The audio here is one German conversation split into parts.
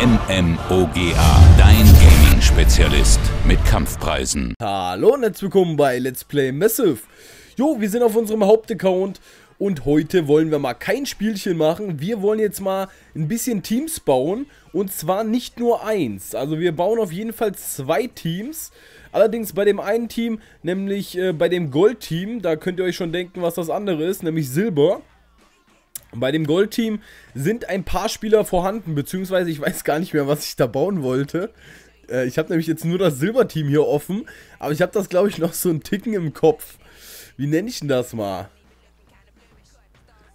MMOGA, dein Gaming-Spezialist mit Kampfpreisen. Hallo und herzlich willkommen bei Let's Play Massive. Jo, wir sind auf unserem Hauptaccount und heute wollen wir mal kein Spielchen machen. Wir wollen jetzt mal ein bisschen Teams bauen und zwar nicht nur eins. Also wir bauen auf jeden Fall zwei Teams. Allerdings bei dem einen Team, nämlich äh, bei dem Gold-Team, da könnt ihr euch schon denken, was das andere ist, nämlich Silber. Bei dem Goldteam sind ein paar Spieler vorhanden, beziehungsweise ich weiß gar nicht mehr, was ich da bauen wollte. Äh, ich habe nämlich jetzt nur das Silberteam hier offen, aber ich habe das, glaube ich, noch so einen Ticken im Kopf. Wie nenne ich denn das mal?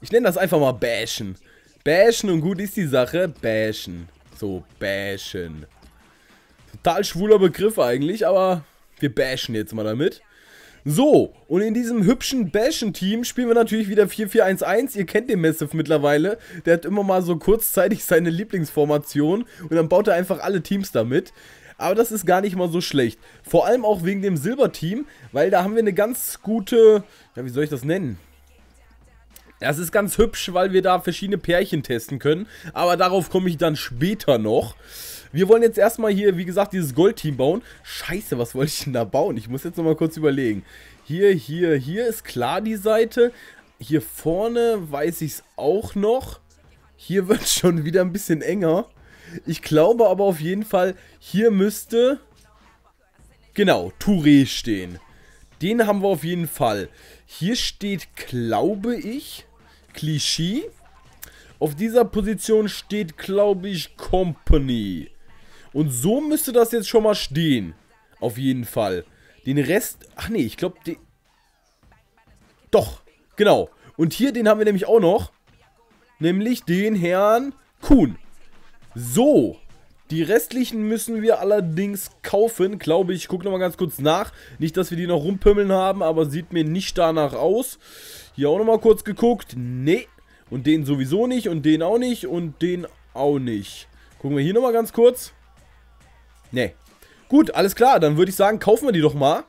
Ich nenne das einfach mal Bashen. Bashen und gut ist die Sache. Bashen. So, Bashen. Total schwuler Begriff eigentlich, aber wir bashen jetzt mal damit. So, und in diesem hübschen Bashen-Team spielen wir natürlich wieder 4-4-1-1. Ihr kennt den Massive mittlerweile. Der hat immer mal so kurzzeitig seine Lieblingsformation und dann baut er einfach alle Teams damit. Aber das ist gar nicht mal so schlecht. Vor allem auch wegen dem Silber-Team, weil da haben wir eine ganz gute... Ja, wie soll ich das nennen? Das ist ganz hübsch, weil wir da verschiedene Pärchen testen können. Aber darauf komme ich dann später noch. Wir wollen jetzt erstmal hier, wie gesagt, dieses Gold-Team bauen. Scheiße, was wollte ich denn da bauen? Ich muss jetzt nochmal kurz überlegen. Hier, hier, hier ist klar die Seite. Hier vorne weiß ich es auch noch. Hier wird schon wieder ein bisschen enger. Ich glaube aber auf jeden Fall, hier müsste... Genau, Touré stehen. Den haben wir auf jeden Fall. Hier steht, glaube ich, Klischee. Auf dieser Position steht, glaube ich, Company. Und so müsste das jetzt schon mal stehen. Auf jeden Fall. Den Rest... Ach nee, ich glaube... Doch, genau. Und hier, den haben wir nämlich auch noch. Nämlich den Herrn Kuhn. So. Die restlichen müssen wir allerdings kaufen, glaube ich. Ich gucke nochmal ganz kurz nach. Nicht, dass wir die noch rumpümmeln haben, aber sieht mir nicht danach aus. Hier auch nochmal kurz geguckt. Nee. Und den sowieso nicht und den auch nicht und den auch nicht. Gucken wir hier nochmal ganz kurz. Nee. Gut, alles klar. Dann würde ich sagen, kaufen wir die doch mal.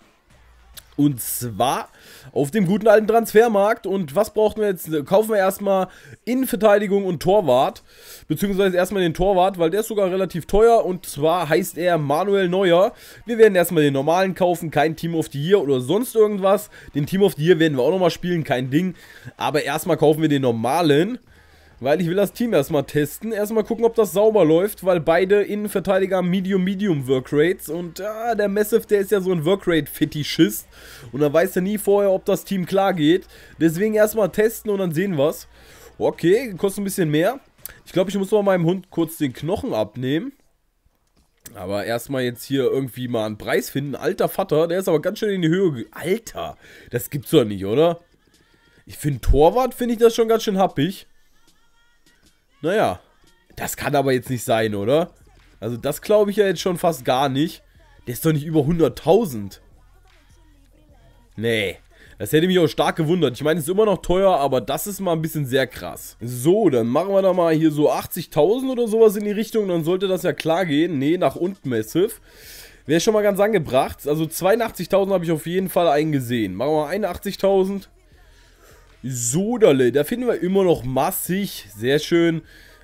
Und zwar auf dem guten alten Transfermarkt. Und was brauchen wir jetzt? Kaufen wir erstmal Innenverteidigung und Torwart. Beziehungsweise erstmal den Torwart, weil der ist sogar relativ teuer. Und zwar heißt er Manuel Neuer. Wir werden erstmal den normalen kaufen. Kein Team of the Year oder sonst irgendwas. Den Team of the Year werden wir auch nochmal spielen. Kein Ding. Aber erstmal kaufen wir den normalen. Weil ich will das Team erstmal testen. Erstmal gucken, ob das sauber läuft, weil beide Innenverteidiger haben Medium-Medium-Workrates. Und ah, der Massive, der ist ja so ein Workrate-Fetischist. Und da weiß er nie vorher, ob das Team klar geht. Deswegen erstmal testen und dann sehen wir's. Okay, kostet ein bisschen mehr. Ich glaube, ich muss mal meinem Hund kurz den Knochen abnehmen. Aber erstmal jetzt hier irgendwie mal einen Preis finden. Alter Vater, der ist aber ganz schön in die Höhe. Alter, das gibt's doch nicht, oder? Ich finde Torwart, finde ich das schon ganz schön happig. Naja, das kann aber jetzt nicht sein, oder? Also das glaube ich ja jetzt schon fast gar nicht. Der ist doch nicht über 100.000. Nee, das hätte mich auch stark gewundert. Ich meine, es ist immer noch teuer, aber das ist mal ein bisschen sehr krass. So, dann machen wir da mal hier so 80.000 oder sowas in die Richtung. Dann sollte das ja klar gehen. Nee, nach unten massive. Wäre schon mal ganz angebracht. Also 82.000 habe ich auf jeden Fall eingesehen. Machen wir mal 81.000. Sodale, da finden wir immer noch massig. Sehr schön.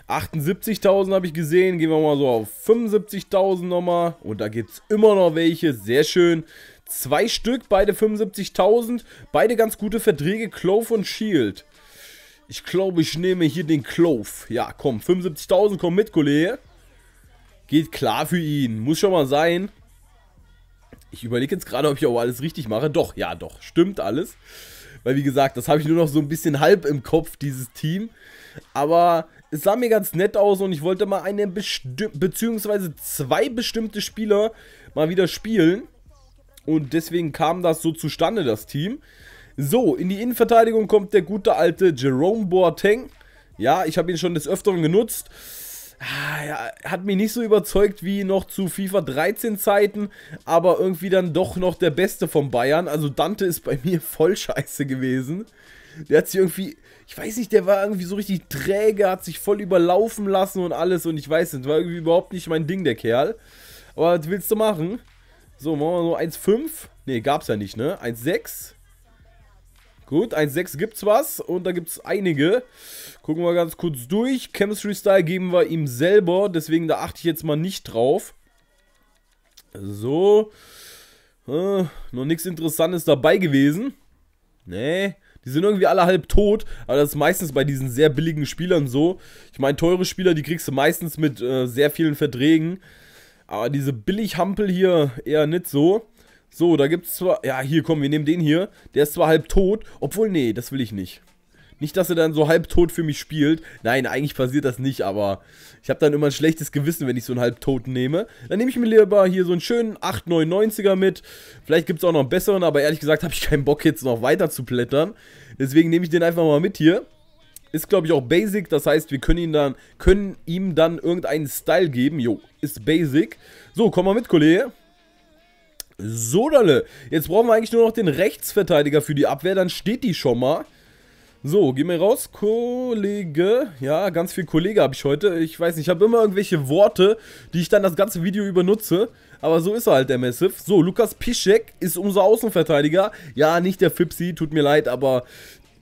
78.000 habe ich gesehen. Gehen wir mal so auf 75.000 nochmal. Und da gibt es immer noch welche. Sehr schön. Zwei Stück, beide 75.000. Beide ganz gute Verträge, Clove und Shield. Ich glaube, ich nehme hier den Clove. Ja, komm, 75.000, komm mit, Kollege. Geht klar für ihn. Muss schon mal sein. Ich überlege jetzt gerade, ob ich auch alles richtig mache. Doch, ja, doch. Stimmt alles. Weil, wie gesagt, das habe ich nur noch so ein bisschen halb im Kopf, dieses Team. Aber es sah mir ganz nett aus und ich wollte mal eine beziehungsweise zwei bestimmte Spieler mal wieder spielen. Und deswegen kam das so zustande, das Team. So, in die Innenverteidigung kommt der gute alte Jerome Boateng. Ja, ich habe ihn schon des Öfteren genutzt. Ah, hat mich nicht so überzeugt wie noch zu FIFA 13 Zeiten, aber irgendwie dann doch noch der Beste von Bayern. Also Dante ist bei mir voll scheiße gewesen. Der hat sich irgendwie, ich weiß nicht, der war irgendwie so richtig träge, hat sich voll überlaufen lassen und alles und ich weiß nicht, war irgendwie überhaupt nicht mein Ding, der Kerl. Aber was willst du machen? So, machen wir so 1,5. Ne, gab's ja nicht, ne? 1,6. Gut, 1,6 gibt's was und da gibt's einige. Gucken wir ganz kurz durch. Chemistry Style geben wir ihm selber, deswegen da achte ich jetzt mal nicht drauf. So. Äh, noch nichts Interessantes dabei gewesen. Nee. Die sind irgendwie alle halb tot, aber das ist meistens bei diesen sehr billigen Spielern so. Ich meine, teure Spieler, die kriegst du meistens mit äh, sehr vielen Verträgen. Aber diese Billighampel hier eher nicht so. So, da gibt's zwar... Ja, hier, komm, wir nehmen den hier. Der ist zwar halb tot, obwohl, nee, das will ich nicht. Nicht, dass er dann so halb tot für mich spielt. Nein, eigentlich passiert das nicht, aber ich habe dann immer ein schlechtes Gewissen, wenn ich so einen halbtoten nehme. Dann nehme ich mir lieber hier so einen schönen 8,99er mit. Vielleicht gibt es auch noch einen besseren, aber ehrlich gesagt habe ich keinen Bock jetzt noch weiter zu plättern. Deswegen nehme ich den einfach mal mit hier. Ist, glaube ich, auch Basic, das heißt, wir können, ihn dann, können ihm dann irgendeinen Style geben. Jo, ist Basic. So, komm mal mit, Kollege. So, Sodale. Jetzt brauchen wir eigentlich nur noch den Rechtsverteidiger für die Abwehr, dann steht die schon mal. So, geh mal raus, Kollege. Ja, ganz viel Kollege habe ich heute. Ich weiß nicht, ich habe immer irgendwelche Worte, die ich dann das ganze Video übernutze. Aber so ist er halt, der Massive. So, Lukas Pischek ist unser Außenverteidiger. Ja, nicht der Fipsi, tut mir leid, aber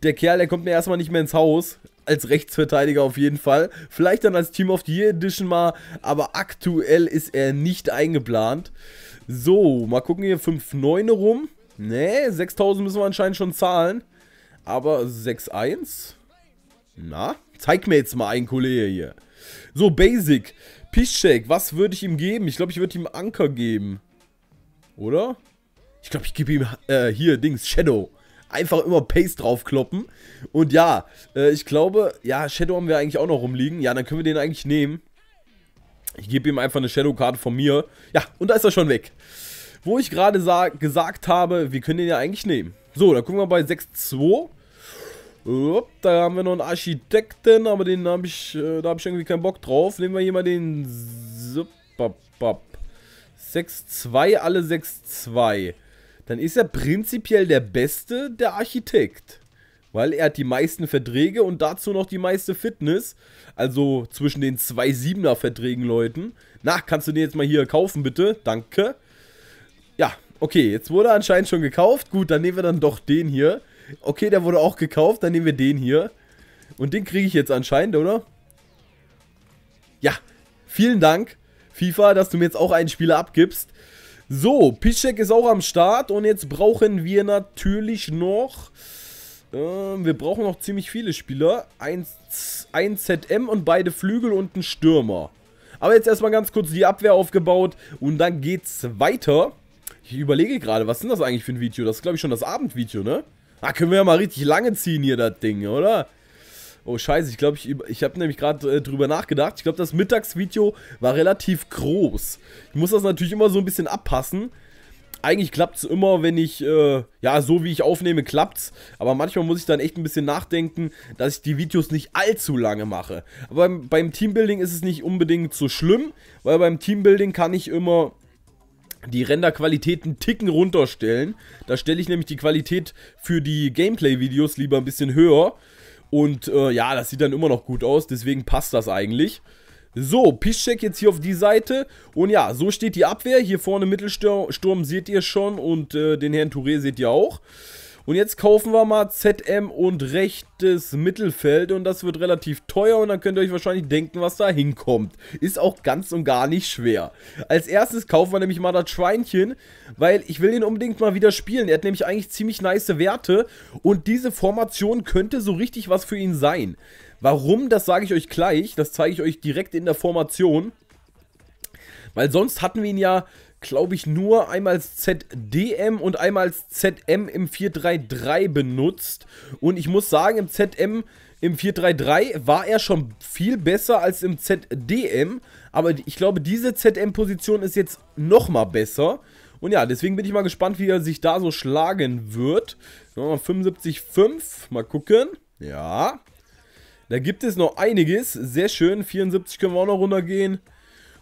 der Kerl, der kommt mir erstmal nicht mehr ins Haus. Als Rechtsverteidiger auf jeden Fall. Vielleicht dann als Team of the Year Edition mal, aber aktuell ist er nicht eingeplant. So, mal gucken hier, 5,9 rum. Ne, 6000 müssen wir anscheinend schon zahlen. Aber 6,1? Na, zeig mir jetzt mal einen Kollege hier. So, Basic. Pischek, was würde ich ihm geben? Ich glaube, ich würde ihm Anker geben. Oder? Ich glaube, ich gebe ihm äh, hier, Dings, Shadow. Einfach immer Pace draufkloppen. Und ja, äh, ich glaube, ja, Shadow haben wir eigentlich auch noch rumliegen. Ja, dann können wir den eigentlich nehmen. Ich gebe ihm einfach eine Shadow-Karte von mir. Ja, und da ist er schon weg. Wo ich gerade gesagt habe, wir können den ja eigentlich nehmen. So, da gucken wir bei 6-2. Da haben wir noch einen Architekten, aber den habe ich, äh, da habe ich irgendwie keinen Bock drauf. Nehmen wir hier mal den 6-2, alle 6-2. Dann ist er prinzipiell der Beste, der Architekt weil er hat die meisten Verträge und dazu noch die meiste Fitness. Also zwischen den zwei Siebener Verträgen, Leuten. Na, kannst du den jetzt mal hier kaufen, bitte? Danke. Ja, okay, jetzt wurde er anscheinend schon gekauft. Gut, dann nehmen wir dann doch den hier. Okay, der wurde auch gekauft, dann nehmen wir den hier. Und den kriege ich jetzt anscheinend, oder? Ja, vielen Dank, FIFA, dass du mir jetzt auch einen Spieler abgibst. So, Piszczek ist auch am Start und jetzt brauchen wir natürlich noch... Ähm, wir brauchen noch ziemlich viele Spieler. Ein, ein ZM und beide Flügel und ein Stürmer. Aber jetzt erstmal ganz kurz die Abwehr aufgebaut und dann geht's weiter. Ich überlege gerade, was sind das eigentlich für ein Video? Das ist, glaube ich, schon das Abendvideo, ne? Ah, können wir ja mal richtig lange ziehen hier, das Ding, oder? Oh, scheiße, ich glaube, ich, ich habe nämlich gerade äh, drüber nachgedacht. Ich glaube, das Mittagsvideo war relativ groß. Ich muss das natürlich immer so ein bisschen abpassen eigentlich klappt es immer, wenn ich, äh, ja, so wie ich aufnehme, klappt es. Aber manchmal muss ich dann echt ein bisschen nachdenken, dass ich die Videos nicht allzu lange mache. Aber beim, beim Teambuilding ist es nicht unbedingt so schlimm, weil beim Teambuilding kann ich immer die Renderqualitäten ticken runterstellen. Da stelle ich nämlich die Qualität für die Gameplay-Videos lieber ein bisschen höher. Und äh, ja, das sieht dann immer noch gut aus, deswegen passt das eigentlich. So, Piszczek jetzt hier auf die Seite. Und ja, so steht die Abwehr. Hier vorne Mittelsturm seht ihr schon und äh, den Herrn Touré seht ihr auch. Und jetzt kaufen wir mal ZM und rechtes Mittelfeld und das wird relativ teuer und dann könnt ihr euch wahrscheinlich denken, was da hinkommt. Ist auch ganz und gar nicht schwer. Als erstes kaufen wir nämlich mal das Schweinchen, weil ich will ihn unbedingt mal wieder spielen. Er hat nämlich eigentlich ziemlich nice Werte und diese Formation könnte so richtig was für ihn sein. Warum, das sage ich euch gleich. Das zeige ich euch direkt in der Formation. Weil sonst hatten wir ihn ja, glaube ich, nur einmal als ZDM und einmal als ZM im 433 benutzt. Und ich muss sagen, im ZM im 433 war er schon viel besser als im ZDM. Aber ich glaube, diese ZM-Position ist jetzt nochmal besser. Und ja, deswegen bin ich mal gespannt, wie er sich da so schlagen wird. 75,5. Mal gucken. Ja. Da gibt es noch einiges. Sehr schön. 74 können wir auch noch runtergehen.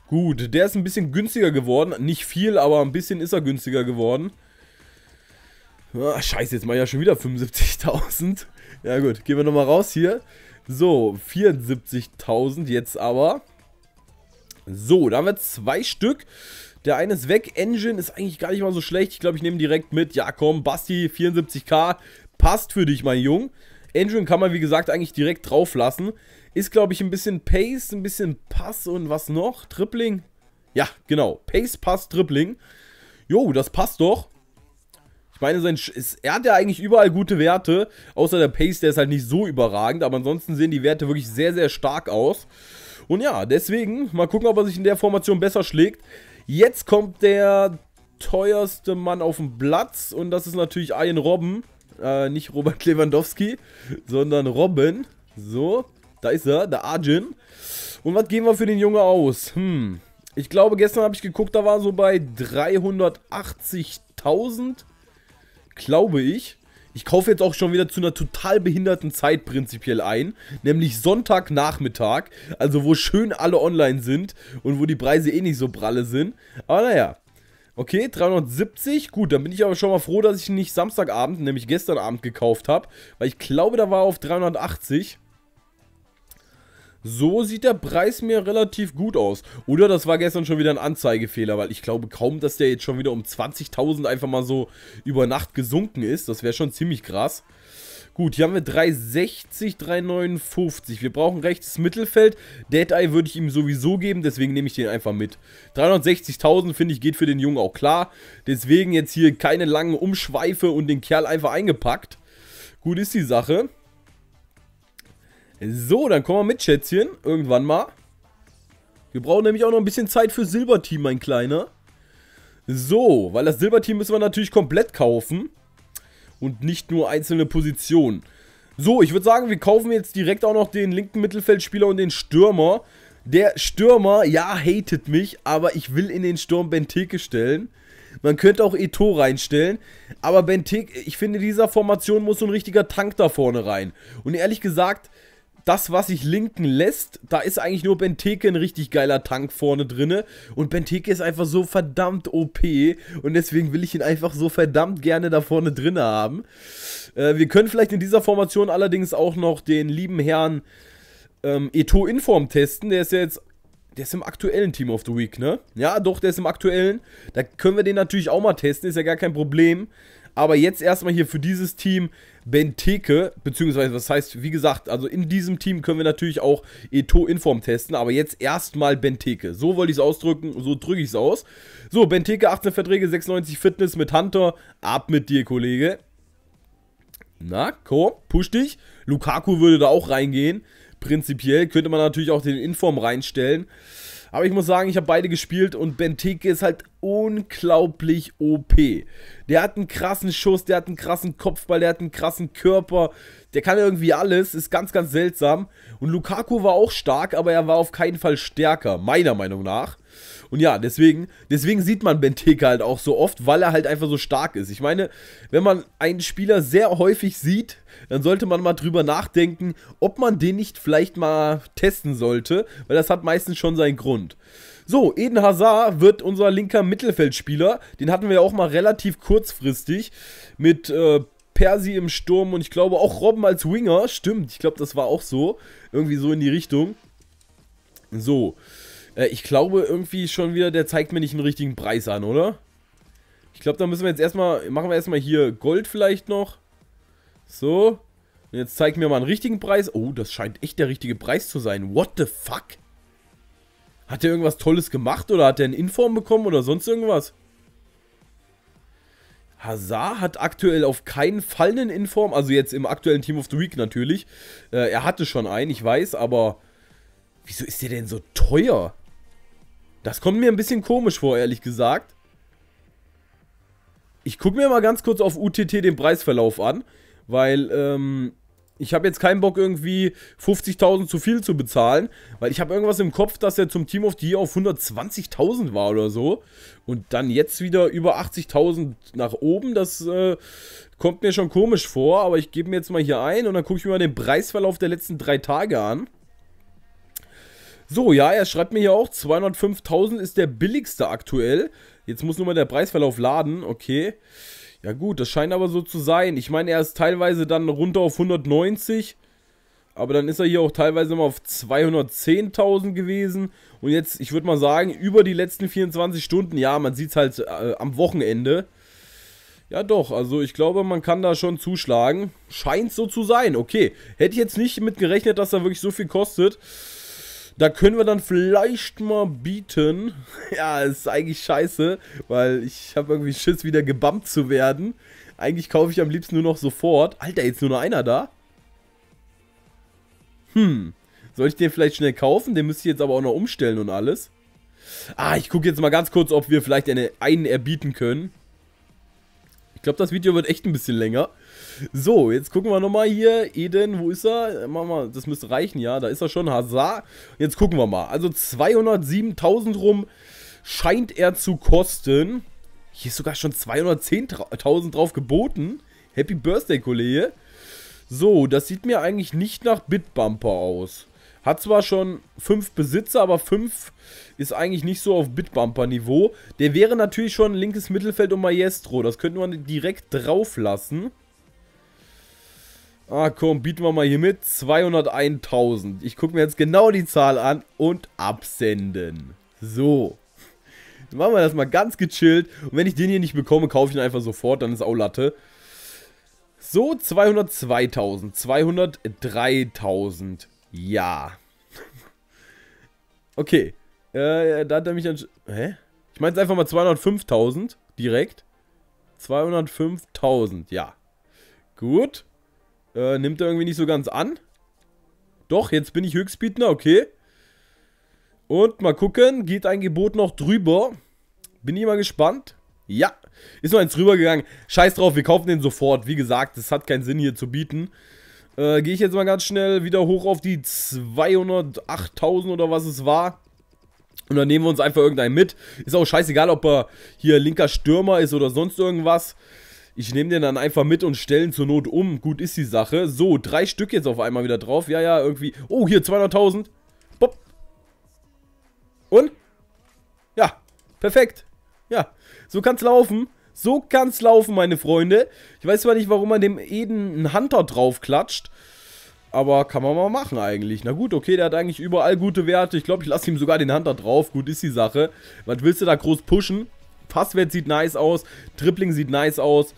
Gut, der ist ein bisschen günstiger geworden. Nicht viel, aber ein bisschen ist er günstiger geworden. Ah, scheiße, jetzt mal ja schon wieder 75.000. Ja gut, gehen wir nochmal raus hier. So, 74.000 jetzt aber. So, da haben wir zwei Stück. Der eine ist weg. Engine ist eigentlich gar nicht mal so schlecht. Ich glaube, ich nehme direkt mit. Ja, komm, Basti, 74k. Passt für dich, mein Jung. Andrew kann man, wie gesagt, eigentlich direkt drauf lassen. Ist, glaube ich, ein bisschen Pace, ein bisschen Pass und was noch? Tripling? Ja, genau. Pace, Pass, Tripling. Jo, das passt doch. Ich meine, sein Sch ist, er hat ja eigentlich überall gute Werte, außer der Pace, der ist halt nicht so überragend, aber ansonsten sehen die Werte wirklich sehr, sehr stark aus. Und ja, deswegen, mal gucken, ob er sich in der Formation besser schlägt. Jetzt kommt der teuerste Mann auf den Platz und das ist natürlich Ian Robben. Äh, nicht Robert Lewandowski, sondern Robin. So, da ist er, der Arjun. Und was geben wir für den Junge aus? Hm, ich glaube, gestern habe ich geguckt, da war so bei 380.000, glaube ich. Ich kaufe jetzt auch schon wieder zu einer total behinderten Zeit prinzipiell ein, nämlich Sonntagnachmittag, also wo schön alle online sind und wo die Preise eh nicht so pralle sind. Aber naja, Okay, 370. Gut, dann bin ich aber schon mal froh, dass ich nicht Samstagabend, nämlich gestern Abend gekauft habe. Weil ich glaube, da war auf 380. So sieht der Preis mir relativ gut aus. Oder das war gestern schon wieder ein Anzeigefehler, weil ich glaube kaum, dass der jetzt schon wieder um 20.000 einfach mal so über Nacht gesunken ist. Das wäre schon ziemlich krass. Gut, hier haben wir 360, 359. Wir brauchen rechtes Mittelfeld. Dead Eye würde ich ihm sowieso geben, deswegen nehme ich den einfach mit. 360.000 finde ich geht für den Jungen auch klar. Deswegen jetzt hier keine langen Umschweife und den Kerl einfach eingepackt. Gut ist die Sache. So, dann kommen wir mit, Schätzchen. Irgendwann mal. Wir brauchen nämlich auch noch ein bisschen Zeit für Silberteam, mein Kleiner. So, weil das Silberteam müssen wir natürlich komplett kaufen und nicht nur einzelne Positionen. So, ich würde sagen, wir kaufen jetzt direkt auch noch den linken Mittelfeldspieler und den Stürmer. Der Stürmer, ja, hatet mich, aber ich will in den Sturm Benteke stellen. Man könnte auch Eto reinstellen, aber Benteke, ich finde, dieser Formation muss so ein richtiger Tank da vorne rein. Und ehrlich gesagt, das, was sich linken lässt, da ist eigentlich nur Benteke ein richtig geiler Tank vorne drinne. Und Benteke ist einfach so verdammt OP. Und deswegen will ich ihn einfach so verdammt gerne da vorne drinne haben. Äh, wir können vielleicht in dieser Formation allerdings auch noch den lieben Herrn ähm, Eto Inform testen. Der ist ja jetzt der ist im aktuellen Team of the Week, ne? Ja, doch, der ist im aktuellen. Da können wir den natürlich auch mal testen, ist ja gar kein Problem. Aber jetzt erstmal hier für dieses Team Benteke, beziehungsweise was heißt, wie gesagt, also in diesem Team können wir natürlich auch Eto Inform testen, aber jetzt erstmal Benteke. So wollte ich es ausdrücken, so drücke ich es aus. So, Benteke, 18 Verträge, 96 Fitness mit Hunter. Ab mit dir, Kollege. Na, komm, push dich. Lukaku würde da auch reingehen. Prinzipiell könnte man natürlich auch den Inform reinstellen. Aber ich muss sagen, ich habe beide gespielt und Benteke ist halt unglaublich OP. Der hat einen krassen Schuss, der hat einen krassen Kopfball, der hat einen krassen Körper. Der kann irgendwie alles, ist ganz, ganz seltsam. Und Lukaku war auch stark, aber er war auf keinen Fall stärker, meiner Meinung nach. Und ja, deswegen, deswegen sieht man Benteke halt auch so oft, weil er halt einfach so stark ist. Ich meine, wenn man einen Spieler sehr häufig sieht, dann sollte man mal drüber nachdenken, ob man den nicht vielleicht mal testen sollte, weil das hat meistens schon seinen Grund. So, Eden Hazard wird unser linker Mittelfeldspieler. Den hatten wir ja auch mal relativ kurzfristig mit äh, Persi im Sturm und ich glaube auch Robben als Winger. Stimmt, ich glaube, das war auch so. Irgendwie so in die Richtung. So. Äh, ich glaube irgendwie schon wieder, der zeigt mir nicht einen richtigen Preis an, oder? Ich glaube, da müssen wir jetzt erstmal, machen wir erstmal hier Gold vielleicht noch. So. Und jetzt zeigt mir mal einen richtigen Preis. Oh, das scheint echt der richtige Preis zu sein. What the fuck? Hat der irgendwas Tolles gemacht oder hat der einen Inform bekommen oder sonst irgendwas? Hazard hat aktuell auf keinen Fall einen Inform, also jetzt im aktuellen Team of the Week natürlich. Äh, er hatte schon einen, ich weiß, aber wieso ist der denn so teuer? Das kommt mir ein bisschen komisch vor, ehrlich gesagt. Ich gucke mir mal ganz kurz auf UTT den Preisverlauf an, weil ähm, ich habe jetzt keinen Bock irgendwie 50.000 zu viel zu bezahlen, weil ich habe irgendwas im Kopf, dass er zum Team of the Year auf 120.000 war oder so und dann jetzt wieder über 80.000 nach oben, das äh, kommt mir schon komisch vor, aber ich gebe mir jetzt mal hier ein und dann gucke ich mir mal den Preisverlauf der letzten drei Tage an. So, ja, er schreibt mir hier auch, 205.000 ist der billigste aktuell. Jetzt muss nur mal der Preisverlauf laden, okay. Ja gut, das scheint aber so zu sein. Ich meine, er ist teilweise dann runter auf 190, aber dann ist er hier auch teilweise mal auf 210.000 gewesen. Und jetzt, ich würde mal sagen, über die letzten 24 Stunden, ja, man sieht es halt äh, am Wochenende. Ja doch, also ich glaube, man kann da schon zuschlagen. Scheint so zu sein, okay. Hätte ich jetzt nicht mit gerechnet, dass er wirklich so viel kostet. Da können wir dann vielleicht mal bieten. Ja, ist eigentlich scheiße, weil ich habe irgendwie Schiss, wieder gebumpt zu werden. Eigentlich kaufe ich am liebsten nur noch sofort. Alter, jetzt nur noch einer da? Hm. Soll ich den vielleicht schnell kaufen? Den müsste ich jetzt aber auch noch umstellen und alles. Ah, ich gucke jetzt mal ganz kurz, ob wir vielleicht eine, einen erbieten können. Ich glaube, das Video wird echt ein bisschen länger. So, jetzt gucken wir nochmal hier. Eden, wo ist er? Machen wir, das müsste reichen, ja. Da ist er schon. Hazard. Jetzt gucken wir mal. Also 207.000 rum scheint er zu kosten. Hier ist sogar schon 210.000 drauf geboten. Happy Birthday, Kollege. So, das sieht mir eigentlich nicht nach Bitbumper aus. Hat zwar schon 5 Besitzer, aber 5 ist eigentlich nicht so auf Bitbumper-Niveau. Der wäre natürlich schon linkes Mittelfeld und Maestro. Das könnte man direkt drauf lassen. Ah, komm, bieten wir mal hier mit. 201.000. Ich gucke mir jetzt genau die Zahl an und absenden. So. Dann machen wir das mal ganz gechillt. Und wenn ich den hier nicht bekomme, kaufe ich ihn einfach sofort. Dann ist auch Latte. So, 202.000, 203.000, ja. okay. Äh, da hat er mich dann... Hä? Ich meine jetzt einfach mal 205.000 direkt. 205.000, ja. Gut. Äh, nimmt er irgendwie nicht so ganz an. Doch, jetzt bin ich Höchstbietner, okay. Und mal gucken, geht ein Gebot noch drüber. Bin ich mal gespannt. Ja, ist noch eins rübergegangen. Scheiß drauf, wir kaufen den sofort. Wie gesagt, es hat keinen Sinn hier zu bieten. Äh, Gehe ich jetzt mal ganz schnell wieder hoch auf die 208.000 oder was es war. Und dann nehmen wir uns einfach irgendeinen mit. Ist auch scheißegal, ob er hier linker Stürmer ist oder sonst irgendwas. Ich nehme den dann einfach mit und stellen zur Not um. Gut ist die Sache. So, drei Stück jetzt auf einmal wieder drauf. Ja, ja, irgendwie. Oh, hier 200.000. Bop. Und? Ja, perfekt. Ja, so kann es laufen. So kann's laufen, meine Freunde. Ich weiß zwar nicht, warum man dem Eden einen Hunter draufklatscht. Aber kann man mal machen eigentlich. Na gut, okay, der hat eigentlich überall gute Werte. Ich glaube, ich lasse ihm sogar den Hunter drauf. Gut ist die Sache. Was willst du da groß pushen? Passwert sieht nice aus. Tripling sieht nice aus.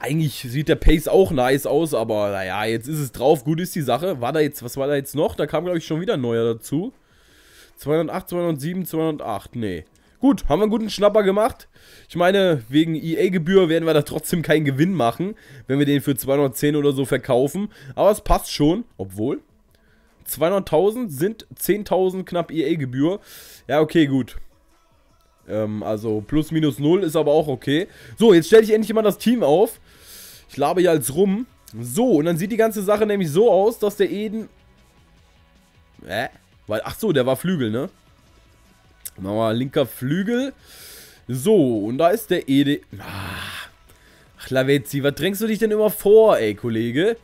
Eigentlich sieht der Pace auch nice aus, aber naja, jetzt ist es drauf. Gut ist die Sache. War da jetzt, was war da jetzt noch? Da kam, glaube ich, schon wieder ein neuer dazu. 208, 207, 208. Nee. Gut, haben wir einen guten Schnapper gemacht. Ich meine, wegen EA-Gebühr werden wir da trotzdem keinen Gewinn machen, wenn wir den für 210 oder so verkaufen. Aber es passt schon, obwohl. 200.000 sind 10.000 knapp EA-Gebühr. Ja, okay, gut. Ähm, also plus minus null ist aber auch okay. So, jetzt stelle ich endlich mal das Team auf. Ich labe ja als rum. So, und dann sieht die ganze Sache nämlich so aus, dass der Eden... Hä? Äh? Weil, ach so, der war Flügel, ne? Machen wir linker Flügel. So, und da ist der Ede... Ach, Ach Lavezzi, was drängst du dich denn immer vor, ey, Kollege?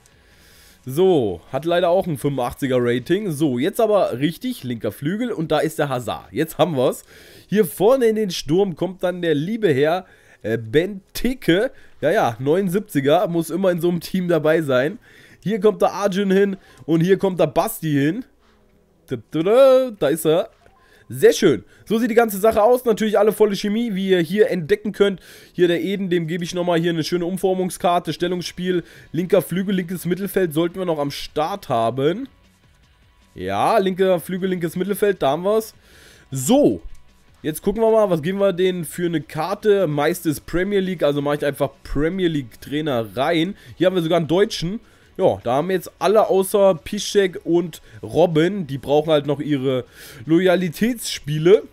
So, hat leider auch ein 85er Rating. So, jetzt aber richtig, linker Flügel und da ist der Hazard. Jetzt haben wir's. Hier vorne in den Sturm kommt dann der liebe Herr äh, Ben Ticke. Ja, ja, 79er, muss immer in so einem Team dabei sein. Hier kommt der Arjun hin und hier kommt der Basti hin. Da ist er. Sehr schön. So sieht die ganze Sache aus. Natürlich alle volle Chemie, wie ihr hier entdecken könnt. Hier der Eden, dem gebe ich nochmal hier eine schöne Umformungskarte. Stellungsspiel, linker Flügel, linkes Mittelfeld sollten wir noch am Start haben. Ja, linker Flügel, linkes Mittelfeld, da haben wir es. So, jetzt gucken wir mal, was geben wir denen für eine Karte. Meistens Premier League, also mache ich einfach Premier League Trainer rein. Hier haben wir sogar einen Deutschen. Ja, da haben jetzt alle außer Piszek und Robin, die brauchen halt noch ihre Loyalitätsspiele.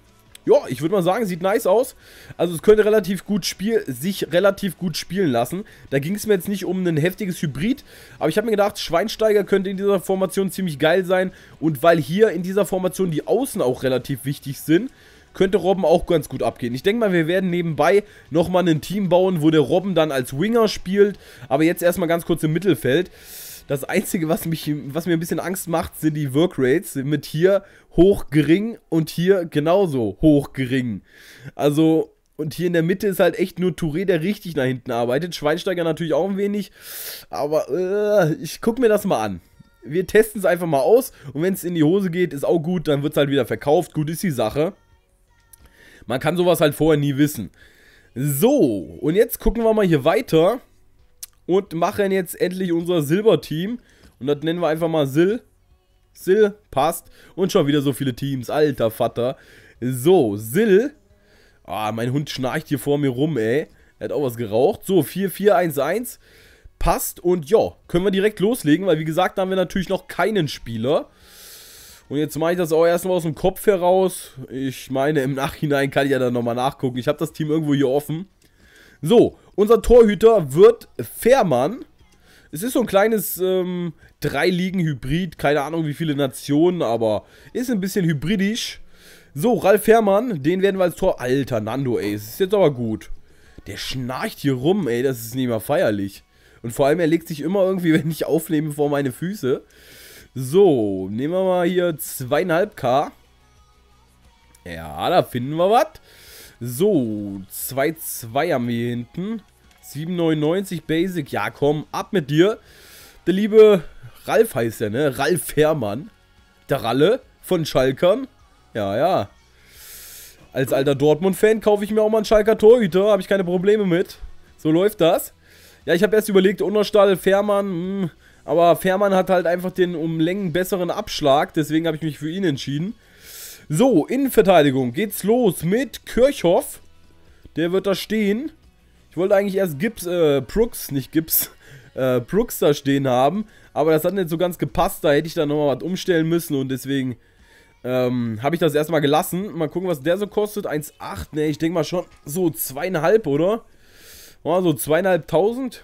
Ja, ich würde mal sagen, sieht nice aus. Also es könnte relativ gut spiel sich relativ gut spielen lassen. Da ging es mir jetzt nicht um ein heftiges Hybrid, aber ich habe mir gedacht, Schweinsteiger könnte in dieser Formation ziemlich geil sein. Und weil hier in dieser Formation die Außen auch relativ wichtig sind, könnte Robben auch ganz gut abgehen. Ich denke mal, wir werden nebenbei nochmal ein Team bauen, wo der Robben dann als Winger spielt. Aber jetzt erstmal ganz kurz im Mittelfeld. Das Einzige, was, mich, was mir ein bisschen Angst macht, sind die Workrates mit hier hoch gering und hier genauso hoch gering. Also, und hier in der Mitte ist halt echt nur Touré, der richtig nach hinten arbeitet. Schweinsteiger natürlich auch ein wenig, aber äh, ich gucke mir das mal an. Wir testen es einfach mal aus und wenn es in die Hose geht, ist auch gut, dann wird es halt wieder verkauft. Gut ist die Sache. Man kann sowas halt vorher nie wissen. So, und jetzt gucken wir mal hier weiter und machen jetzt endlich unser Silberteam. Und das nennen wir einfach mal Sil. Sil, passt. Und schon wieder so viele Teams, alter Vater. So, Sil. Ah, mein Hund schnarcht hier vor mir rum, ey. Er hat auch was geraucht. So, 4-4-1-1. Passt und ja, können wir direkt loslegen, weil wie gesagt, da haben wir natürlich noch keinen Spieler. Und jetzt mache ich das auch erstmal aus dem Kopf heraus. Ich meine, im Nachhinein kann ich ja dann nochmal nachgucken. Ich habe das Team irgendwo hier offen. So, unser Torhüter wird Fährmann. Es ist so ein kleines ähm, Drei-Ligen-Hybrid. Keine Ahnung, wie viele Nationen, aber ist ein bisschen hybridisch. So, Ralf Fährmann, den werden wir als Tor... Alter, Nando, ey, es ist jetzt aber gut. Der schnarcht hier rum, ey, das ist nicht mehr feierlich. Und vor allem, er legt sich immer irgendwie, wenn ich aufnehme, vor meine Füße. So, nehmen wir mal hier 2,5k. Ja, da finden wir was. So, 2,2 haben wir hier hinten. 7,99 Basic. Ja, komm, ab mit dir. Der liebe Ralf heißt er, ne? Ralf Herrmann. Der Ralle von Schalkern. Ja, ja. Als alter Dortmund-Fan kaufe ich mir auch mal einen Schalker Torhüter. Habe ich keine Probleme mit. So läuft das. Ja, ich habe erst überlegt, Unterstall, Fährmann, mh, hm, aber Fährmann hat halt einfach den um Längen besseren Abschlag, deswegen habe ich mich für ihn entschieden. So, Innenverteidigung geht's los mit Kirchhoff. Der wird da stehen. Ich wollte eigentlich erst Gibbs, äh, Brooks, nicht Gibbs, äh, Brooks da stehen haben. Aber das hat nicht so ganz gepasst, da hätte ich dann nochmal was umstellen müssen und deswegen ähm, habe ich das erstmal gelassen. Mal gucken, was der so kostet. 1,8, ne, ich denke mal schon so zweieinhalb, oder? Ja, so zweieinhalbtausend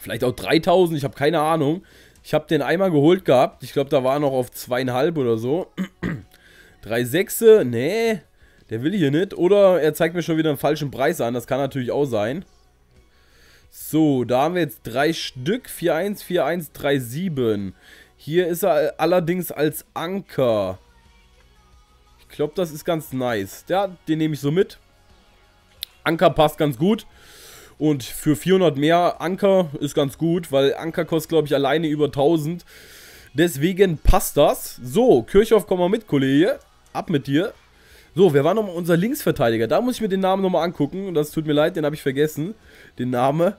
vielleicht auch 3000, ich habe keine Ahnung. Ich habe den einmal geholt gehabt. Ich glaube, da war noch auf zweieinhalb oder so. Drei Sechse, nee, der will hier nicht. Oder er zeigt mir schon wieder einen falschen Preis an, das kann natürlich auch sein. So, da haben wir jetzt drei Stück, 4-1, 4 Hier ist er allerdings als Anker. Ich glaube, das ist ganz nice. Ja, den nehme ich so mit. Anker passt ganz gut. Und für 400 mehr Anker ist ganz gut, weil Anker kostet, glaube ich, alleine über 1000. Deswegen passt das. So, Kirchhoff, komm mal mit, Kollege. Ab mit dir. So, wer war nochmal unser Linksverteidiger? Da muss ich mir den Namen nochmal angucken. Und das tut mir leid, den habe ich vergessen. Den Namen.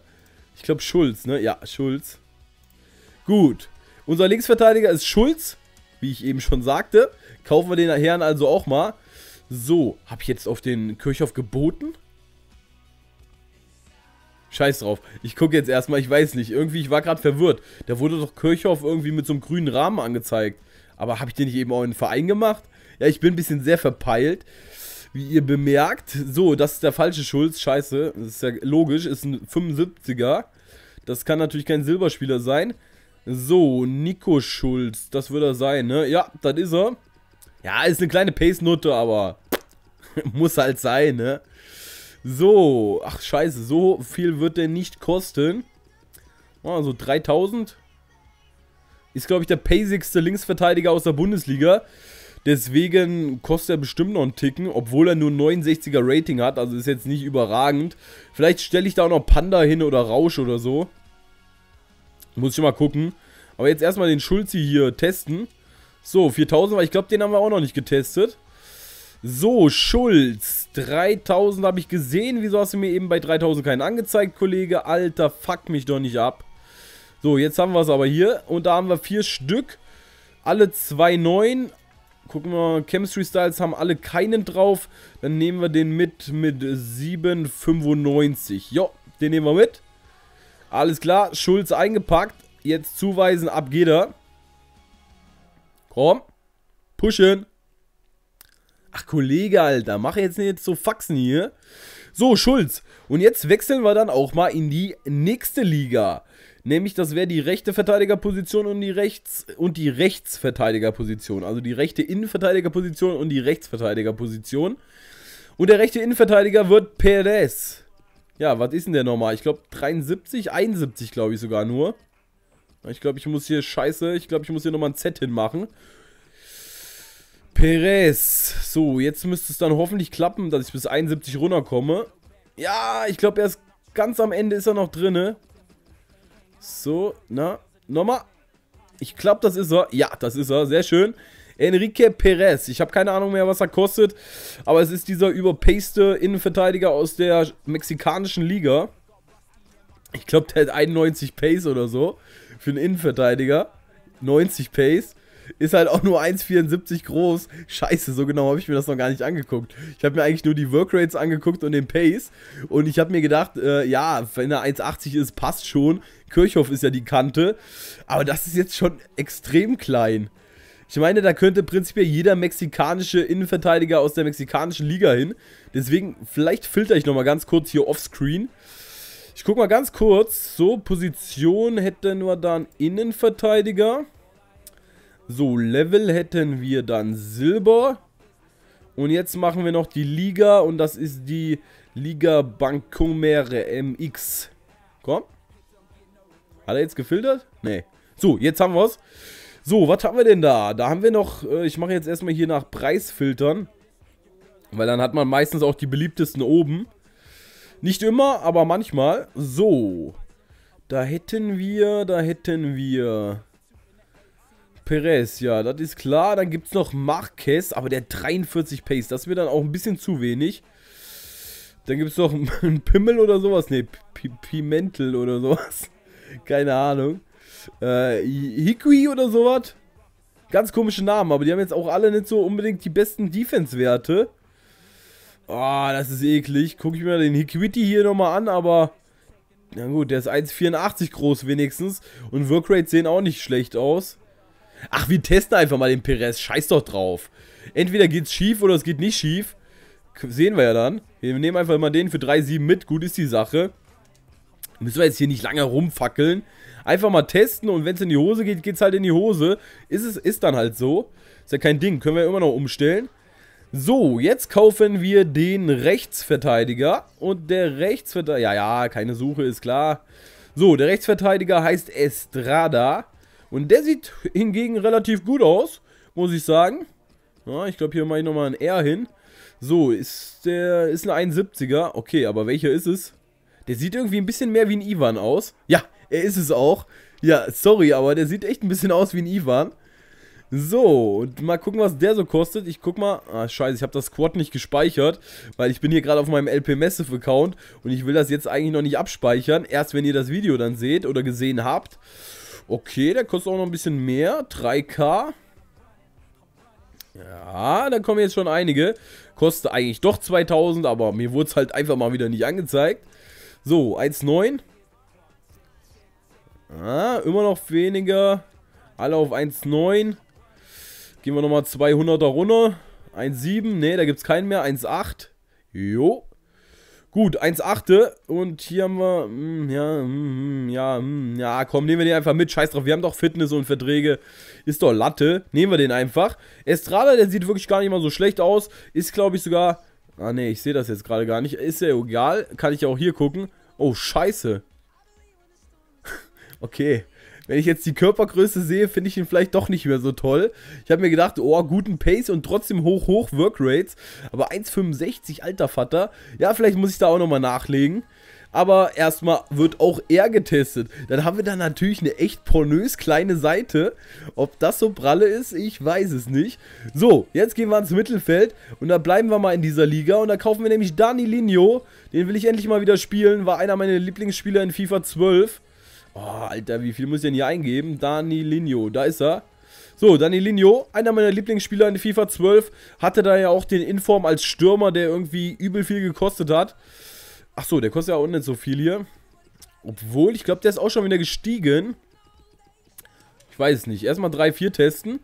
Ich glaube Schulz, ne? Ja, Schulz. Gut. Unser Linksverteidiger ist Schulz. Wie ich eben schon sagte. Kaufen wir den Herrn also auch mal. So, habe ich jetzt auf den Kirchhoff geboten? Scheiß drauf. Ich gucke jetzt erstmal, ich weiß nicht. Irgendwie, ich war gerade verwirrt. Da wurde doch Kirchhoff irgendwie mit so einem grünen Rahmen angezeigt. Aber habe ich den nicht eben auch in den Verein gemacht? Ja, ich bin ein bisschen sehr verpeilt. Wie ihr bemerkt, so, das ist der falsche Schulz. Scheiße, das ist ja logisch, ist ein 75er. Das kann natürlich kein Silberspieler sein. So, Nico Schulz, das würde er sein, ne? Ja, das ist er. Ja, ist eine kleine Pace-Nutte, aber muss halt sein, ne? So, ach scheiße, so viel wird der nicht kosten. Ah, so 3000. Ist, glaube ich, der pacigste Linksverteidiger aus der Bundesliga. Deswegen kostet er bestimmt noch einen Ticken, obwohl er nur 69er Rating hat. Also ist jetzt nicht überragend. Vielleicht stelle ich da auch noch Panda hin oder Rausch oder so. Muss ich mal gucken. Aber jetzt erstmal den Schulzi hier testen. So, 4000, weil ich glaube, den haben wir auch noch nicht getestet. So, Schulz, 3000 habe ich gesehen. Wieso hast du mir eben bei 3000 keinen angezeigt, Kollege? Alter, fuck mich doch nicht ab. So, jetzt haben wir es aber hier. Und da haben wir vier Stück. Alle 2,9. Gucken wir, mal, Chemistry Styles haben alle keinen drauf. Dann nehmen wir den mit mit 7,95. Jo, den nehmen wir mit. Alles klar, Schulz eingepackt. Jetzt zuweisen, ab geht er. Komm, pushen. Ach, Kollege, Alter, mach jetzt nicht so Faxen hier. So, Schulz. Und jetzt wechseln wir dann auch mal in die nächste Liga. Nämlich, das wäre die rechte Verteidigerposition und die rechts und die Rechtsverteidigerposition. Also die rechte Innenverteidigerposition und die Rechtsverteidigerposition. Und der rechte Innenverteidiger wird Perez. Ja, was ist denn der nochmal? Ich glaube 73, 71 glaube ich sogar nur. Ich glaube, ich muss hier scheiße, ich glaube, ich muss hier nochmal ein Z hinmachen. Perez. So, jetzt müsste es dann hoffentlich klappen, dass ich bis 71 runterkomme. Ja, ich glaube, erst ganz am Ende ist er noch drin. So, na, nochmal. Ich glaube, das ist er. Ja, das ist er. Sehr schön. Enrique Perez. Ich habe keine Ahnung mehr, was er kostet. Aber es ist dieser überpaste Innenverteidiger aus der mexikanischen Liga. Ich glaube, der hat 91 Pace oder so. Für einen Innenverteidiger. 90 Pace. Ist halt auch nur 1,74 groß. Scheiße, so genau habe ich mir das noch gar nicht angeguckt. Ich habe mir eigentlich nur die Workrates angeguckt und den Pace. Und ich habe mir gedacht, äh, ja, wenn er 1,80 ist, passt schon. Kirchhoff ist ja die Kante. Aber das ist jetzt schon extrem klein. Ich meine, da könnte prinzipiell jeder mexikanische Innenverteidiger aus der mexikanischen Liga hin. Deswegen, vielleicht filter ich nochmal ganz kurz hier offscreen. Ich gucke mal ganz kurz. So, Position hätten wir da einen Innenverteidiger. So, Level hätten wir dann Silber. Und jetzt machen wir noch die Liga und das ist die Liga Bankomere MX. Komm. Hat er jetzt gefiltert? Nee. So, jetzt haben wir's. So, was haben wir denn da? Da haben wir noch, äh, ich mache jetzt erstmal hier nach Preisfiltern. Weil dann hat man meistens auch die beliebtesten oben. Nicht immer, aber manchmal. So. Da hätten wir, da hätten wir Perez, ja, das ist klar. Dann gibt es noch Marquez, aber der 43 Pace, das wird dann auch ein bisschen zu wenig. Dann gibt es noch einen Pimmel oder sowas. Ne, Pimentel oder sowas. Keine Ahnung. Äh, Hikui oder sowas. Ganz komische Namen, aber die haben jetzt auch alle nicht so unbedingt die besten Defense-Werte. Oh, das ist eklig. Gucke ich mir den Hikwiti hier nochmal an, aber... Na gut, der ist 1,84 groß wenigstens. Und Workrate sehen auch nicht schlecht aus. Ach, wir testen einfach mal den Perez. Scheiß doch drauf. Entweder geht's schief oder es geht nicht schief. Sehen wir ja dann. Wir nehmen einfach mal den für 3,7 mit. Gut ist die Sache. Müssen wir jetzt hier nicht lange rumfackeln. Einfach mal testen und wenn es in die Hose geht, geht's halt in die Hose. Ist es ist dann halt so. Ist ja kein Ding. Können wir immer noch umstellen. So, jetzt kaufen wir den Rechtsverteidiger. Und der Rechtsverteidiger... Ja, ja, keine Suche, ist klar. So, der Rechtsverteidiger heißt Estrada. Und der sieht hingegen relativ gut aus, muss ich sagen. Ja, ich glaube, hier mache ich nochmal ein R hin. So, ist der ist ein 71er. Okay, aber welcher ist es? Der sieht irgendwie ein bisschen mehr wie ein Ivan aus. Ja, er ist es auch. Ja, sorry, aber der sieht echt ein bisschen aus wie ein Ivan. So, und mal gucken, was der so kostet. Ich guck mal. Ah, scheiße, ich habe das Squad nicht gespeichert, weil ich bin hier gerade auf meinem LP Massive Account und ich will das jetzt eigentlich noch nicht abspeichern. Erst wenn ihr das Video dann seht oder gesehen habt. Okay, der kostet auch noch ein bisschen mehr. 3K. Ja, da kommen jetzt schon einige. Kostet eigentlich doch 2000, aber mir wurde es halt einfach mal wieder nicht angezeigt. So, 1,9. Ah, immer noch weniger. Alle auf 1,9. Gehen wir nochmal 200er runter. 1,7. Ne, da gibt es keinen mehr. 1,8. Jo. Gut, 1,8. Und hier haben wir. Mm, ja, mm, ja, mm, ja, komm, nehmen wir den einfach mit. Scheiß drauf. Wir haben doch Fitness und Verträge. Ist doch Latte. Nehmen wir den einfach. Estrada, der sieht wirklich gar nicht mal so schlecht aus. Ist, glaube ich, sogar. Ah, ne, ich sehe das jetzt gerade gar nicht. Ist ja egal. Kann ich ja auch hier gucken. Oh, Scheiße. okay wenn ich jetzt die Körpergröße sehe, finde ich ihn vielleicht doch nicht mehr so toll. Ich habe mir gedacht, oh, guten Pace und trotzdem hoch, hoch Workrates. Aber 1,65, alter Vater. Ja, vielleicht muss ich da auch nochmal nachlegen. Aber erstmal wird auch er getestet. Dann haben wir da natürlich eine echt pornös kleine Seite. Ob das so pralle ist, ich weiß es nicht. So, jetzt gehen wir ans Mittelfeld und da bleiben wir mal in dieser Liga. Und da kaufen wir nämlich Dani Ligno. Den will ich endlich mal wieder spielen. War einer meiner Lieblingsspieler in FIFA 12. Oh, Alter, wie viel muss ich denn hier eingeben? Dani Danilinho, da ist er. So, Dani Danilinho, einer meiner Lieblingsspieler in FIFA 12, hatte da ja auch den Inform als Stürmer, der irgendwie übel viel gekostet hat. Achso, der kostet ja auch nicht so viel hier. Obwohl, ich glaube, der ist auch schon wieder gestiegen. Ich weiß es nicht. Erstmal 3-4 testen.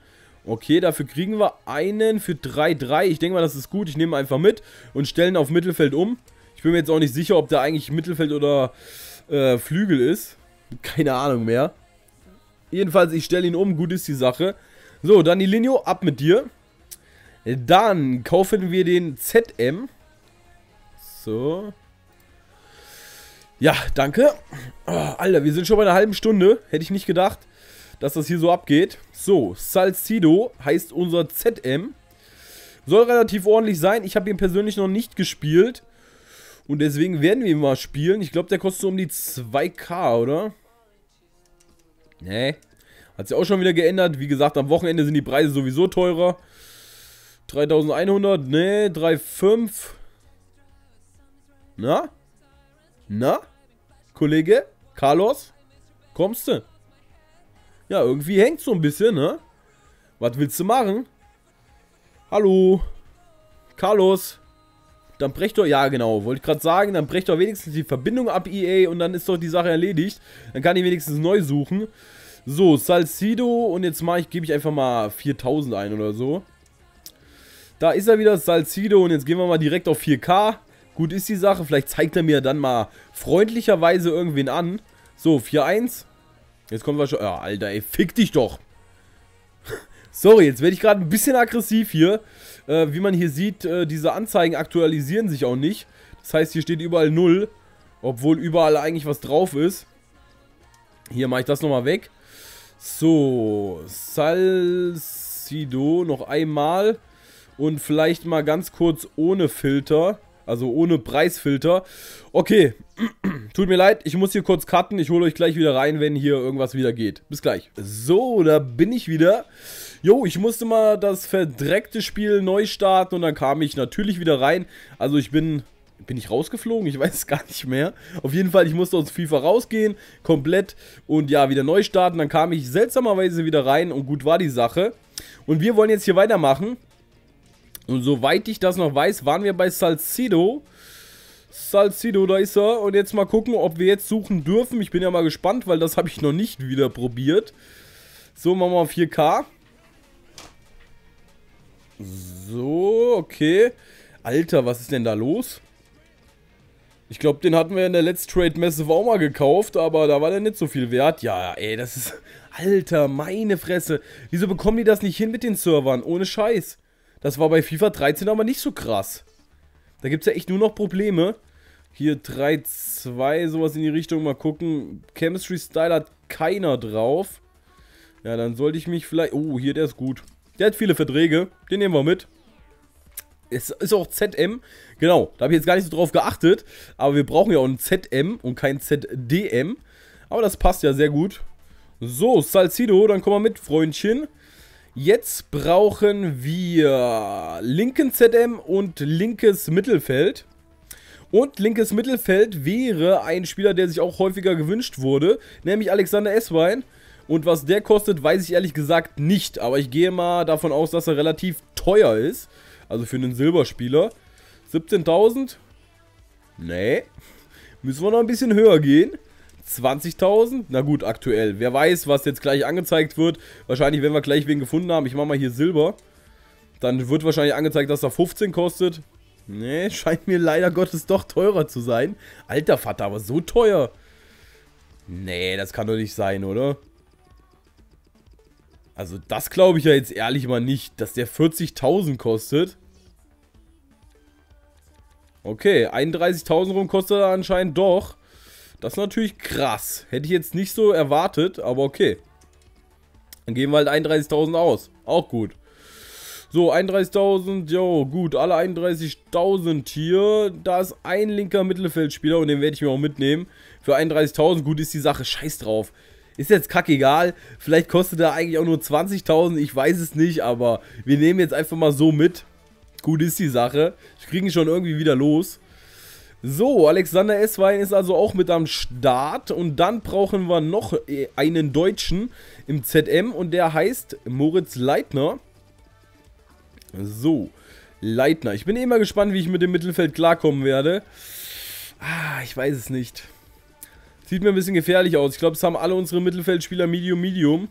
Okay, dafür kriegen wir einen für 3-3. Ich denke mal, das ist gut. Ich nehme einfach mit und stellen auf Mittelfeld um. Ich bin mir jetzt auch nicht sicher, ob der eigentlich Mittelfeld oder äh, Flügel ist. Keine Ahnung mehr. Jedenfalls, ich stelle ihn um, gut ist die Sache. So, dann die Linio, ab mit dir. Dann kaufen wir den ZM. So. Ja, danke. Oh, Alter, wir sind schon bei einer halben Stunde. Hätte ich nicht gedacht, dass das hier so abgeht. So, Salcido heißt unser ZM. Soll relativ ordentlich sein. Ich habe ihn persönlich noch nicht gespielt. Und deswegen werden wir ihn mal spielen. Ich glaube, der kostet so um die 2K, oder? Nee. Hat sich auch schon wieder geändert. Wie gesagt, am Wochenende sind die Preise sowieso teurer. 3100, nee, 3,5. Na? Na? Kollege? Carlos? Kommst du? Ja, irgendwie hängt so ein bisschen, ne? Was willst du machen? Hallo? Carlos? Dann brecht doch, ja genau, wollte ich gerade sagen, dann brecht doch wenigstens die Verbindung ab, EA, und dann ist doch die Sache erledigt. Dann kann ich wenigstens neu suchen. So, Salcido und jetzt mal, ich gebe ich einfach mal 4000 ein oder so. Da ist er wieder, Salcido und jetzt gehen wir mal direkt auf 4K. Gut ist die Sache, vielleicht zeigt er mir dann mal freundlicherweise irgendwen an. So, 4-1. Jetzt kommen wir schon, ja Alter ey, fick dich doch. Sorry, jetzt werde ich gerade ein bisschen aggressiv hier. Äh, wie man hier sieht, äh, diese Anzeigen aktualisieren sich auch nicht. Das heißt, hier steht überall 0, obwohl überall eigentlich was drauf ist. Hier mache ich das nochmal weg. So, Salcido noch einmal und vielleicht mal ganz kurz ohne Filter, also ohne Preisfilter. Okay, tut mir leid, ich muss hier kurz cutten, ich hole euch gleich wieder rein, wenn hier irgendwas wieder geht. Bis gleich. So, da bin ich wieder jo, ich musste mal das verdreckte Spiel neu starten und dann kam ich natürlich wieder rein. Also ich bin bin ich rausgeflogen? Ich weiß es gar nicht mehr. Auf jeden Fall, ich musste aus FIFA rausgehen, komplett und ja, wieder neu starten. Dann kam ich seltsamerweise wieder rein und gut war die Sache. Und wir wollen jetzt hier weitermachen. Und soweit ich das noch weiß, waren wir bei Salcido. Salcido, da ist er. Und jetzt mal gucken, ob wir jetzt suchen dürfen. Ich bin ja mal gespannt, weil das habe ich noch nicht wieder probiert. So, machen wir 4K. So, okay. Alter, was ist denn da los? Ich glaube, den hatten wir in der Let's Trade Messe auch mal gekauft, aber da war der nicht so viel wert. Ja, ey, das ist... Alter, meine Fresse. Wieso bekommen die das nicht hin mit den Servern? Ohne Scheiß. Das war bei FIFA 13 aber nicht so krass. Da gibt es ja echt nur noch Probleme. Hier 3-2, sowas in die Richtung, mal gucken. Chemistry Style hat keiner drauf. Ja, dann sollte ich mich vielleicht... Oh, hier, der ist gut. Der hat viele Verträge. Den nehmen wir mit. Es ist auch ZM. Genau, da habe ich jetzt gar nicht so drauf geachtet. Aber wir brauchen ja auch ein ZM und kein ZDM. Aber das passt ja sehr gut. So, Salcido, dann komm mal mit, Freundchen. Jetzt brauchen wir linken ZM und linkes Mittelfeld. Und linkes Mittelfeld wäre ein Spieler, der sich auch häufiger gewünscht wurde, nämlich Alexander Esswein. Und was der kostet, weiß ich ehrlich gesagt nicht. Aber ich gehe mal davon aus, dass er relativ teuer ist. Also für einen Silberspieler. 17.000? Nee. Müssen wir noch ein bisschen höher gehen. 20.000? Na gut, aktuell. Wer weiß, was jetzt gleich angezeigt wird. Wahrscheinlich, wenn wir gleich wen gefunden haben. Ich mache mal hier Silber. Dann wird wahrscheinlich angezeigt, dass er 15 kostet. Nee, scheint mir leider Gottes doch teurer zu sein. Alter Vater, aber so teuer. Nee, das kann doch nicht sein, oder? Also das glaube ich ja jetzt ehrlich mal nicht, dass der 40.000 kostet. Okay, 31.000 rum kostet er anscheinend doch. Das ist natürlich krass. Hätte ich jetzt nicht so erwartet, aber okay. Dann geben wir halt 31.000 aus. Auch gut. So, 31.000, jo, gut, alle 31.000 hier. Da ist ein linker Mittelfeldspieler und den werde ich mir auch mitnehmen. Für 31.000, gut, ist die Sache scheiß drauf. Ist jetzt kackegal. Vielleicht kostet er eigentlich auch nur 20.000. Ich weiß es nicht, aber wir nehmen jetzt einfach mal so mit. Gut ist die Sache. Ich kriege ihn schon irgendwie wieder los. So, Alexander S. Wein ist also auch mit am Start. Und dann brauchen wir noch äh, einen Deutschen im ZM. Und der heißt Moritz Leitner. So, Leitner. Ich bin eh mal gespannt, wie ich mit dem Mittelfeld klarkommen werde. Ah, ich weiß es nicht. Sieht mir ein bisschen gefährlich aus. Ich glaube, es haben alle unsere Mittelfeldspieler Medium, Medium.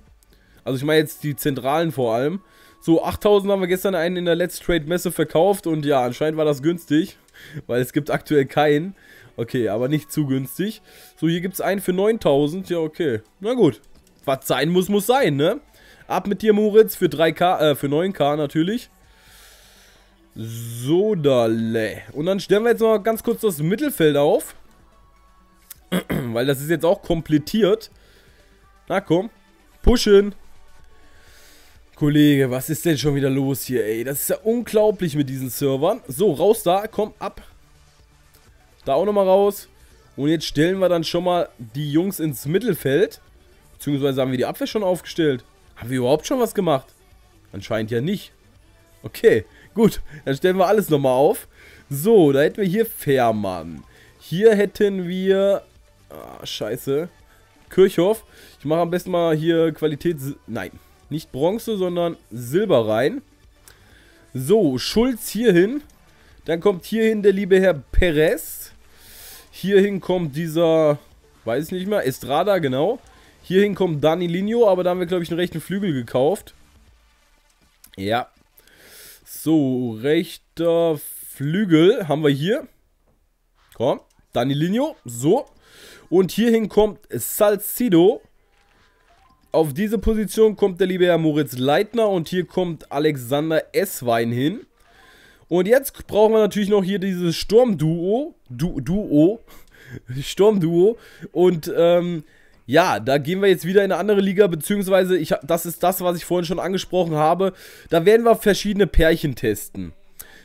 Also ich meine jetzt die Zentralen vor allem. So, 8000 haben wir gestern einen in der Let's Trade Messe verkauft und ja, anscheinend war das günstig, weil es gibt aktuell keinen. Okay, aber nicht zu günstig. So, hier gibt es einen für 9000. Ja, okay. Na gut. Was sein muss, muss sein, ne? Ab mit dir, Moritz, für 3K, äh, für 9K natürlich. So, dalle. Und dann stellen wir jetzt noch ganz kurz das Mittelfeld auf. Weil das ist jetzt auch komplettiert. Na komm, pushen. Kollege, was ist denn schon wieder los hier, ey? Das ist ja unglaublich mit diesen Servern. So, raus da, komm, ab. Da auch nochmal raus. Und jetzt stellen wir dann schon mal die Jungs ins Mittelfeld. Beziehungsweise haben wir die Abwehr schon aufgestellt. Haben wir überhaupt schon was gemacht? Anscheinend ja nicht. Okay, gut. Dann stellen wir alles nochmal auf. So, da hätten wir hier Fährmann. Hier hätten wir Ah, scheiße. Kirchhoff. Ich mache am besten mal hier Qualität... Nein, nicht Bronze, sondern Silber rein. So, Schulz hierhin. Dann kommt hierhin der liebe Herr Perez. Hierhin kommt dieser... Weiß ich nicht mehr. Estrada, genau. Hierhin kommt Dani Lino, aber da haben wir, glaube ich, einen rechten Flügel gekauft. Ja. So, rechter Flügel haben wir hier. Komm, Dani Lino. So. Und hierhin kommt Salcido. Auf diese Position kommt der liebe Herr Moritz Leitner und hier kommt Alexander Esswein hin. Und jetzt brauchen wir natürlich noch hier dieses Sturmduo. Du, Duo. Sturmduo. Und ähm, ja, da gehen wir jetzt wieder in eine andere Liga, beziehungsweise ich, das ist das, was ich vorhin schon angesprochen habe. Da werden wir verschiedene Pärchen testen.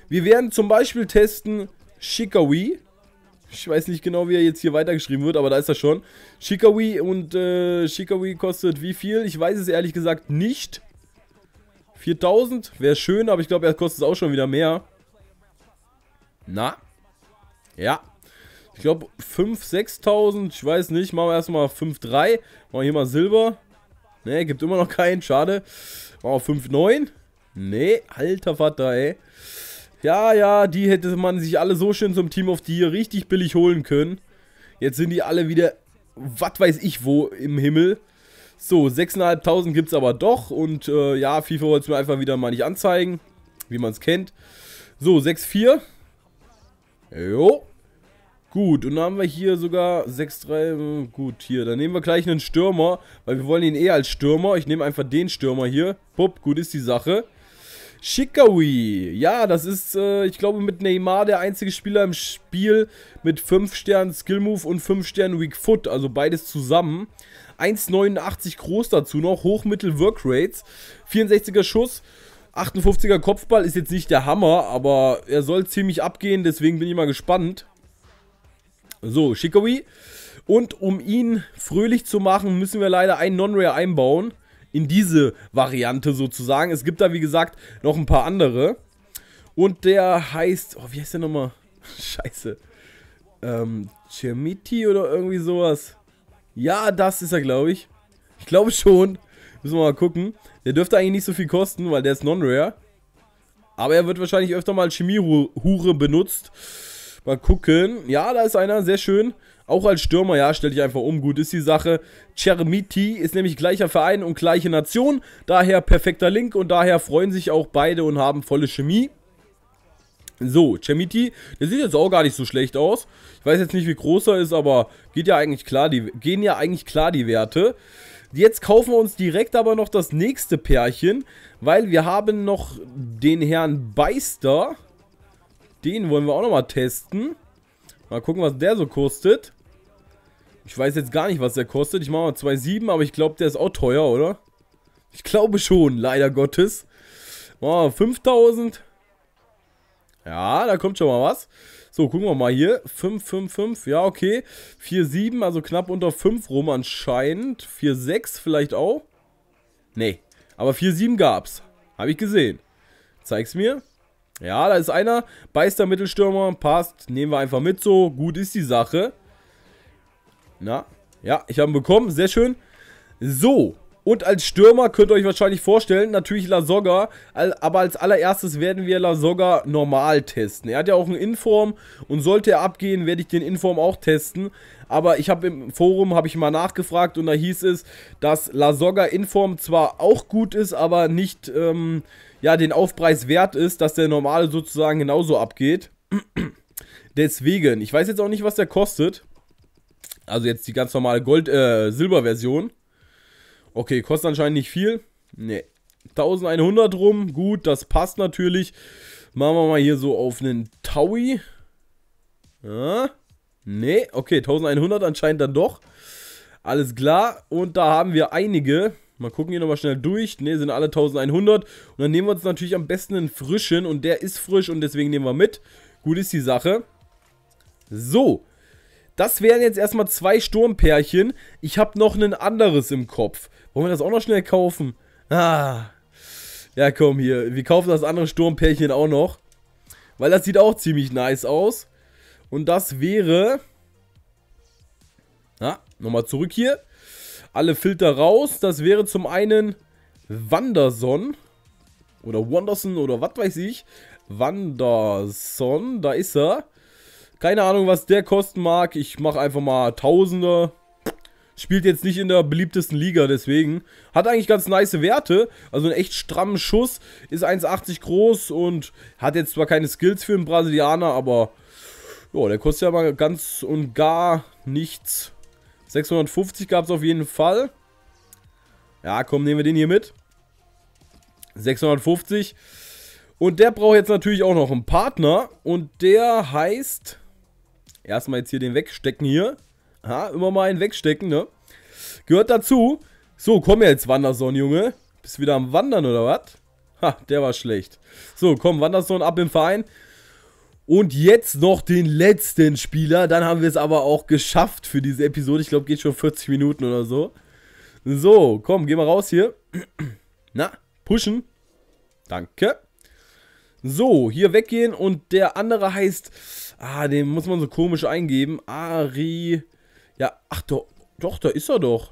Wir werden zum Beispiel testen Shikawi ich weiß nicht genau, wie er jetzt hier weitergeschrieben wird, aber da ist er schon. Shikawi und äh, Shikawi kostet wie viel? Ich weiß es ehrlich gesagt nicht. 4000 wäre schön, aber ich glaube, er kostet es auch schon wieder mehr. Na? Ja. Ich glaube, 5, 6000, ich weiß nicht. Machen wir erstmal 5, 3. Machen wir hier mal Silber. Ne, gibt immer noch keinen, schade. Machen wir 5, 9. Ne, alter Vater, ey. Ja, ja, die hätte man sich alle so schön zum Team of the Year richtig billig holen können. Jetzt sind die alle wieder, was weiß ich wo, im Himmel. So, 6.500 gibt es aber doch. Und äh, ja, FIFA wollte es mir einfach wieder mal nicht anzeigen, wie man es kennt. So, 6.4. Jo. Gut, und dann haben wir hier sogar 6.3. Äh, gut, hier. Dann nehmen wir gleich einen Stürmer, weil wir wollen ihn eh als Stürmer. Ich nehme einfach den Stürmer hier. Pupp, gut ist die Sache. Shikawi. Ja, das ist, äh, ich glaube, mit Neymar der einzige Spieler im Spiel mit 5 Sternen Skill Move und 5 Sternen Weak Foot. Also beides zusammen. 1,89 groß dazu noch. Hochmittel Work Rates. 64er Schuss. 58er Kopfball ist jetzt nicht der Hammer, aber er soll ziemlich abgehen, deswegen bin ich mal gespannt. So, Shikawi. Und um ihn fröhlich zu machen, müssen wir leider einen Non-Rare einbauen in diese Variante sozusagen. Es gibt da, wie gesagt, noch ein paar andere. Und der heißt, oh, wie heißt der nochmal? Scheiße. Ähm, Cermiti oder irgendwie sowas. Ja, das ist er, glaube ich. Ich glaube schon. Müssen wir mal gucken. Der dürfte eigentlich nicht so viel kosten, weil der ist non-rare. Aber er wird wahrscheinlich öfter mal Chemiehure benutzt. Mal gucken. Ja, da ist einer, sehr schön. Auch als Stürmer, ja, stell dich einfach um, gut ist die Sache. Chermiti ist nämlich gleicher Verein und gleiche Nation, daher perfekter Link und daher freuen sich auch beide und haben volle Chemie. So, Chemiti, der sieht jetzt auch gar nicht so schlecht aus. Ich weiß jetzt nicht, wie groß er ist, aber geht ja eigentlich klar, die, gehen ja eigentlich klar die Werte. Jetzt kaufen wir uns direkt aber noch das nächste Pärchen, weil wir haben noch den Herrn Beister. Den wollen wir auch nochmal testen. Mal gucken, was der so kostet. Ich weiß jetzt gar nicht, was der kostet. Ich mache mal 2,7, aber ich glaube, der ist auch teuer, oder? Ich glaube schon, leider Gottes. Oh, 5000. Ja, da kommt schon mal was. So, gucken wir mal hier. 5, 5, 5. Ja, okay. 4,7, also knapp unter 5 rum anscheinend. 4,6 vielleicht auch. Nee, aber 4,7 7 gab's. Habe ich gesehen. Zeig's mir. Ja, da ist einer. Beister Mittelstürmer. Passt. Nehmen wir einfach mit so. Gut ist die Sache. Na, ja, ich habe ihn bekommen. Sehr schön. So, und als Stürmer könnt ihr euch wahrscheinlich vorstellen, natürlich Lasogga, aber als allererstes werden wir Lasogga normal testen. Er hat ja auch einen Inform und sollte er abgehen, werde ich den Inform auch testen. Aber ich habe im Forum, habe ich mal nachgefragt und da hieß es, dass Lasogga Inform zwar auch gut ist, aber nicht ähm, ja, den Aufpreis wert ist, dass der normale sozusagen genauso abgeht. Deswegen, ich weiß jetzt auch nicht, was der kostet. Also jetzt die ganz normale Gold, äh, Silber-Version. Okay, kostet anscheinend nicht viel. Nee. 1100 rum, gut, das passt natürlich. Machen wir mal hier so auf einen Taui. Ja. Nee, okay, 1100 anscheinend dann doch. Alles klar, und da haben wir einige. Mal gucken hier nochmal schnell durch. Ne, sind alle 1100. Und dann nehmen wir uns natürlich am besten einen frischen. Und der ist frisch und deswegen nehmen wir mit. Gut ist die Sache. So, das wären jetzt erstmal zwei Sturmpärchen. Ich habe noch ein anderes im Kopf. Wollen wir das auch noch schnell kaufen? Ah. Ja, komm hier. Wir kaufen das andere Sturmpärchen auch noch. Weil das sieht auch ziemlich nice aus. Und das wäre... Na, nochmal zurück hier. Alle Filter raus. Das wäre zum einen Wanderson. Oder Wanderson oder was weiß ich. Wanderson, da ist er. Keine Ahnung, was der kosten mag. Ich mache einfach mal Tausender. Spielt jetzt nicht in der beliebtesten Liga, deswegen. Hat eigentlich ganz nice Werte. Also einen echt strammen Schuss. Ist 1,80 groß und hat jetzt zwar keine Skills für einen Brasilianer, aber... Ja, der kostet ja mal ganz und gar nichts. 650 gab es auf jeden Fall. Ja, komm, nehmen wir den hier mit. 650. Und der braucht jetzt natürlich auch noch einen Partner. Und der heißt Erstmal jetzt hier den wegstecken hier. Ha, immer mal einen wegstecken, ne? Gehört dazu. So, komm jetzt, Wanderson, Junge. Bist wieder am Wandern, oder was? Ha, der war schlecht. So, komm, Wanderson ab im Verein. Und jetzt noch den letzten Spieler. Dann haben wir es aber auch geschafft für diese Episode. Ich glaube, geht schon 40 Minuten oder so. So, komm, geh mal raus hier. Na, pushen. Danke. So, hier weggehen und der andere heißt Ah, den muss man so komisch eingeben. Ari. Ja, ach doch, doch, da ist er doch.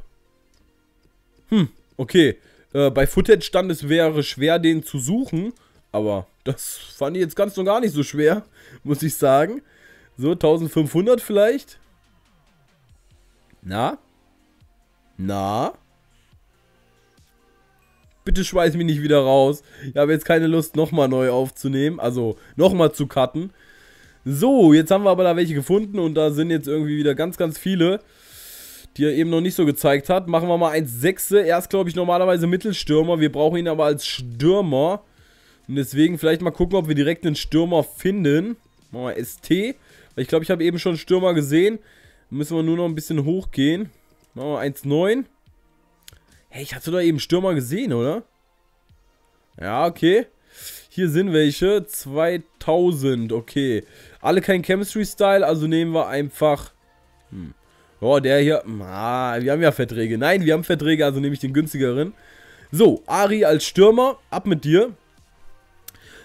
Hm, okay. Äh, bei Footage stand, es wäre schwer, den zu suchen. Aber das fand ich jetzt ganz und gar nicht so schwer, muss ich sagen. So, 1500 vielleicht? Na? Na? Bitte schweiß mich nicht wieder raus. Ich habe jetzt keine Lust, nochmal neu aufzunehmen. Also, nochmal zu cutten. So, jetzt haben wir aber da welche gefunden und da sind jetzt irgendwie wieder ganz, ganz viele, die er eben noch nicht so gezeigt hat. Machen wir mal 1,6. Er ist, glaube ich, normalerweise Mittelstürmer. Wir brauchen ihn aber als Stürmer. Und deswegen vielleicht mal gucken, ob wir direkt einen Stürmer finden. Machen wir ST. Weil ich glaube, ich habe eben schon Stürmer gesehen. Müssen wir nur noch ein bisschen hochgehen. Machen wir 1,9. Hey, ich hatte doch eben Stürmer gesehen, oder? Ja, okay. Hier sind welche. 2000, okay. Alle kein Chemistry-Style, also nehmen wir einfach... Hm. Oh, der hier... Hm, ah, wir haben ja Verträge. Nein, wir haben Verträge, also nehme ich den günstigeren. So, Ari als Stürmer, ab mit dir.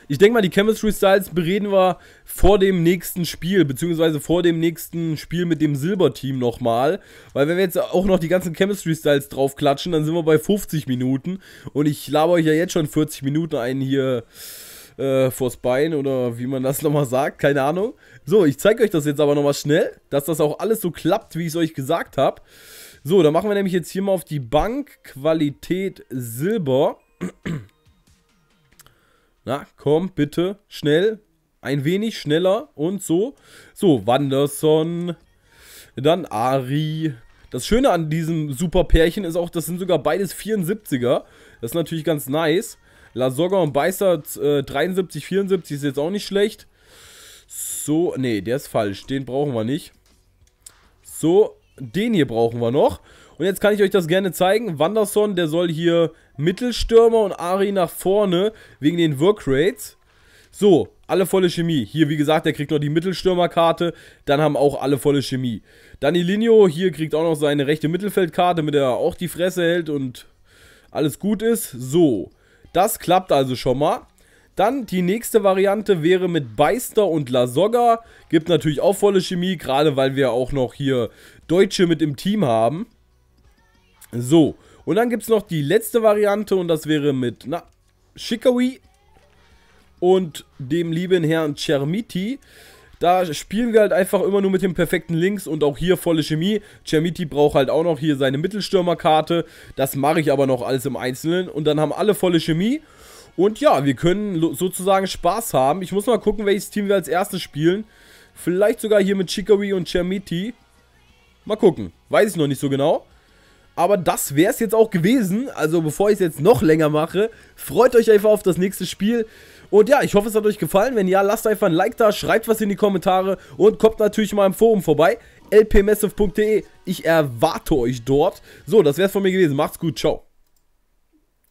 Ich denke mal, die Chemistry Styles bereden wir vor dem nächsten Spiel, beziehungsweise vor dem nächsten Spiel mit dem Silberteam nochmal. Weil wenn wir jetzt auch noch die ganzen Chemistry Styles draufklatschen, dann sind wir bei 50 Minuten. Und ich laber euch ja jetzt schon 40 Minuten ein hier äh, vors Bein oder wie man das nochmal sagt, keine Ahnung. So, ich zeige euch das jetzt aber nochmal schnell, dass das auch alles so klappt, wie ich es euch gesagt habe. So, dann machen wir nämlich jetzt hier mal auf die Bank Qualität Silber. Na, komm, bitte, schnell, ein wenig schneller und so. So, Wanderson, dann Ari. Das Schöne an diesem Super-Pärchen ist auch, das sind sogar beides 74er. Das ist natürlich ganz nice. Lasoga und Beißer äh, 73, 74 ist jetzt auch nicht schlecht. So, nee, der ist falsch. Den brauchen wir nicht. So, den hier brauchen wir noch. Und jetzt kann ich euch das gerne zeigen. Wanderson, der soll hier Mittelstürmer und Ari nach vorne wegen den Workrates. So, alle volle Chemie. Hier, wie gesagt, der kriegt noch die Mittelstürmerkarte. Dann haben auch alle volle Chemie. Linio hier kriegt auch noch seine rechte Mittelfeldkarte, damit er auch die Fresse hält und alles gut ist. So, das klappt also schon mal. Dann die nächste Variante wäre mit Beister und Lasogga. Gibt natürlich auch volle Chemie, gerade weil wir auch noch hier Deutsche mit im Team haben. So, und dann gibt es noch die letzte Variante und das wäre mit na, Shikawi und dem lieben Herrn Chermiti. Da spielen wir halt einfach immer nur mit dem perfekten Links und auch hier volle Chemie. Chamiti braucht halt auch noch hier seine Mittelstürmerkarte. Das mache ich aber noch alles im Einzelnen. Und dann haben alle volle Chemie. Und ja, wir können sozusagen Spaß haben. Ich muss mal gucken, welches Team wir als erstes spielen. Vielleicht sogar hier mit Chicory und Chamiti. Mal gucken. Weiß ich noch nicht so genau. Aber das wäre es jetzt auch gewesen. Also bevor ich es jetzt noch länger mache, freut euch einfach auf das nächste Spiel. Und ja, ich hoffe, es hat euch gefallen. Wenn ja, lasst einfach ein Like da, schreibt was in die Kommentare und kommt natürlich mal im Forum vorbei. lpmassive.de. Ich erwarte euch dort. So, das wär's von mir gewesen. Macht's gut, ciao.